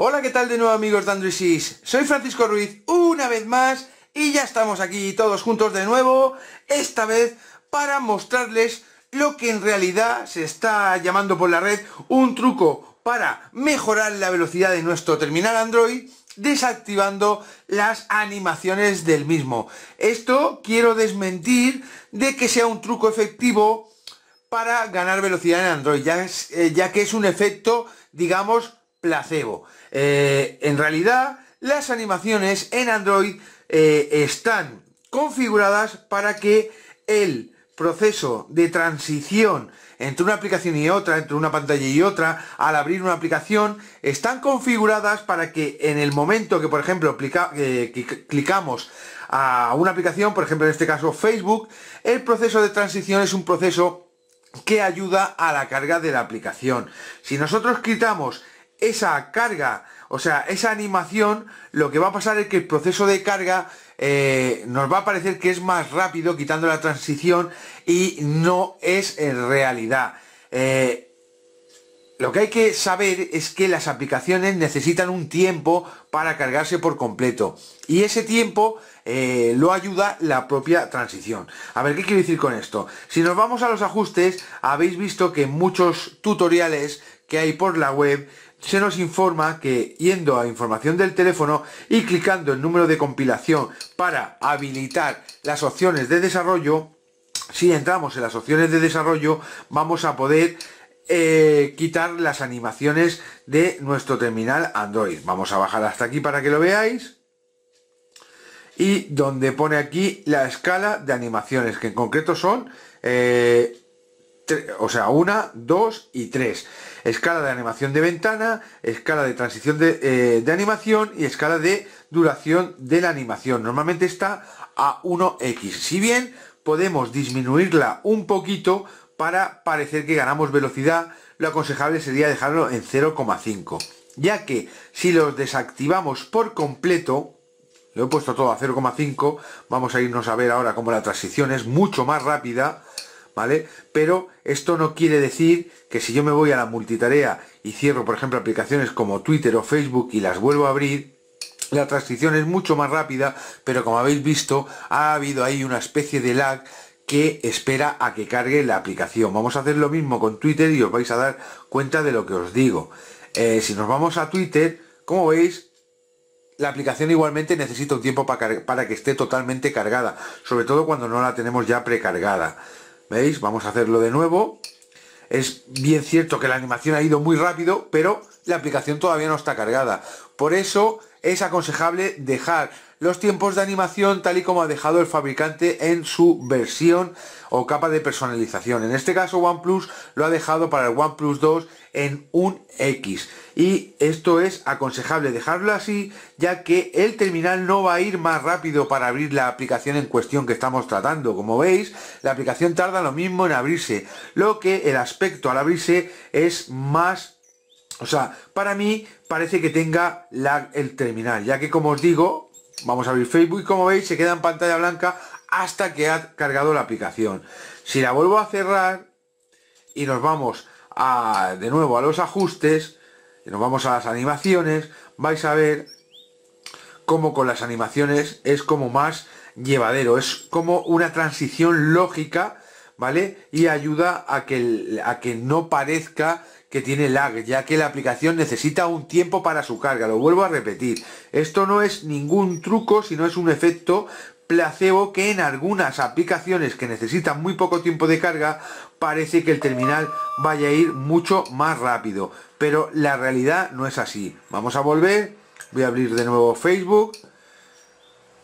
Hola, ¿qué tal de nuevo amigos de Android Soy Francisco Ruiz una vez más y ya estamos aquí todos juntos de nuevo, esta vez para mostrarles lo que en realidad se está llamando por la red un truco para mejorar la velocidad de nuestro terminal Android desactivando las animaciones del mismo. Esto quiero desmentir de que sea un truco efectivo para ganar velocidad en Android, ya, eh, ya que es un efecto, digamos, placebo. Eh, en realidad, las animaciones en Android eh, están configuradas para que el proceso de transición entre una aplicación y otra, entre una pantalla y otra, al abrir una aplicación, están configuradas para que en el momento que, por ejemplo, eh, clicamos a una aplicación, por ejemplo en este caso Facebook, el proceso de transición es un proceso que ayuda a la carga de la aplicación. Si nosotros quitamos esa carga, o sea, esa animación, lo que va a pasar es que el proceso de carga eh, nos va a parecer que es más rápido quitando la transición y no es en realidad. Eh, lo que hay que saber es que las aplicaciones necesitan un tiempo para cargarse por completo. Y ese tiempo eh, lo ayuda la propia transición. A ver, ¿qué quiero decir con esto? Si nos vamos a los ajustes, habéis visto que muchos tutoriales que hay por la web se nos informa que yendo a información del teléfono y clicando el número de compilación para habilitar las opciones de desarrollo, si entramos en las opciones de desarrollo vamos a poder eh, quitar las animaciones de nuestro terminal Android. Vamos a bajar hasta aquí para que lo veáis. Y donde pone aquí la escala de animaciones, que en concreto son eh, o sea, una, dos y tres. Escala de animación de ventana, escala de transición de, eh, animación y escala de duración de la animación. Normalmente está a 1x. Si bien podemos disminuirla un poquito para parecer que ganamos velocidad, lo aconsejable sería dejarlo en 0,5. Ya que si los desactivamos por completo, lo he puesto todo a 0,5, vamos a irnos a ver ahora cómo la transición es mucho más rápida, pero esto no quiere decir que si yo me voy a la multitarea y cierro, por ejemplo, aplicaciones como Twitter o Facebook y las vuelvo a abrir, la transición es mucho más rápida, pero como habéis visto, ha habido ahí una especie de lag que espera a que cargue la aplicación. Vamos a hacer lo mismo con Twitter y os vais a dar cuenta de lo que os digo. Eh, si nos vamos a Twitter, como veis, la aplicación igualmente necesita un tiempo para que esté totalmente cargada, sobre todo cuando no la tenemos ya precargada. ¿Veis? Vamos a hacerlo de nuevo. Es bien cierto que la animación ha ido muy rápido, pero la aplicación todavía no está cargada. Por eso es aconsejable dejar los tiempos de animación tal y como ha dejado el fabricante en su versión o capa de personalización. En este caso OnePlus lo ha dejado para el OnePlus 2 en un X y esto es aconsejable dejarlo así ya que el terminal no va a ir más rápido para abrir la aplicación en cuestión que estamos tratando. Como veis la aplicación tarda lo mismo en abrirse, lo que el aspecto al abrirse es más o sea, para mí parece que tenga el terminal, ya que como os digo, vamos a abrir Facebook y como veis se queda en pantalla blanca hasta que ha cargado la aplicación. Si la vuelvo a cerrar y nos vamos de nuevo a los ajustes, y nos vamos a las animaciones, vais a ver cómo con las animaciones es como más llevadero, es como una transición lógica ¿vale? Y ayuda a que, a que no parezca que tiene lag, ya que la aplicación necesita un tiempo para su carga, lo vuelvo a repetir. Esto no es ningún truco, sino es un efecto placebo que en algunas aplicaciones que necesitan muy poco tiempo de carga parece que el terminal vaya a ir mucho más rápido pero la realidad no es así vamos a volver voy a abrir de nuevo facebook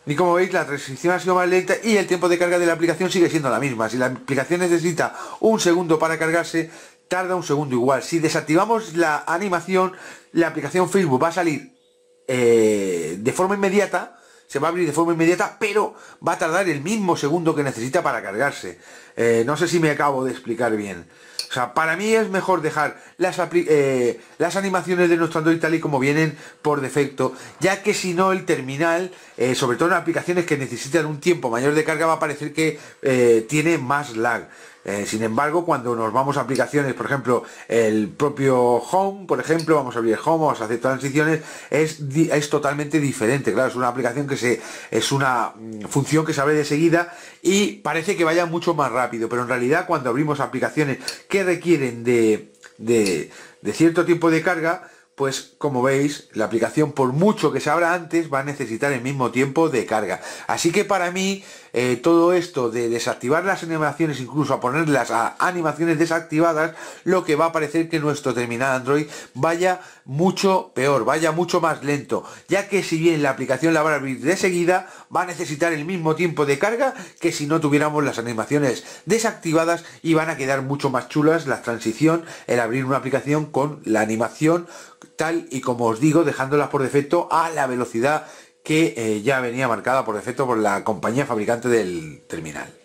y como veis, la transición ha sido más lenta y el tiempo de carga de la aplicación sigue siendo la misma. Si la aplicación necesita un segundo para cargarse, tarda un segundo igual. Si desactivamos la animación, la aplicación Facebook va a salir eh, de forma inmediata se va a abrir de forma inmediata, pero va a tardar el mismo segundo que necesita para cargarse. Eh, no sé si me acabo de explicar bien. O sea, para mí es mejor dejar las, eh, las animaciones de nuestro Android tal y como vienen por defecto, ya que si no el terminal, eh, sobre todo en aplicaciones que necesitan un tiempo mayor de carga, va a parecer que tiene más lag. Eh, sin embargo, cuando nos vamos a aplicaciones, por ejemplo, el propio Home, por ejemplo, vamos a abrir Home, vamos a hacer transiciones, es, es totalmente diferente. Claro, es una aplicación que se es una mm, función que se abre de seguida y parece que vaya mucho más rápido, pero en realidad cuando abrimos aplicaciones que requieren de, de cierto tiempo de carga, pues como veis, la aplicación por mucho que se abra antes va a necesitar el mismo tiempo de carga. Así que para mí eh, todo esto de desactivar las animaciones, incluso a ponerlas a animaciones desactivadas, lo que va a parecer que nuestro terminal Android vaya mucho peor, vaya mucho más lento, ya que si bien la aplicación la va a abrir de seguida, va a necesitar el mismo tiempo de carga que si no tuviéramos las animaciones desactivadas y van a quedar mucho más chulas la transición, el abrir una aplicación con la animación tal y como os digo, dejándolas por defecto a la velocidad que eh, ya venía marcada por defecto por la compañía fabricante del terminal.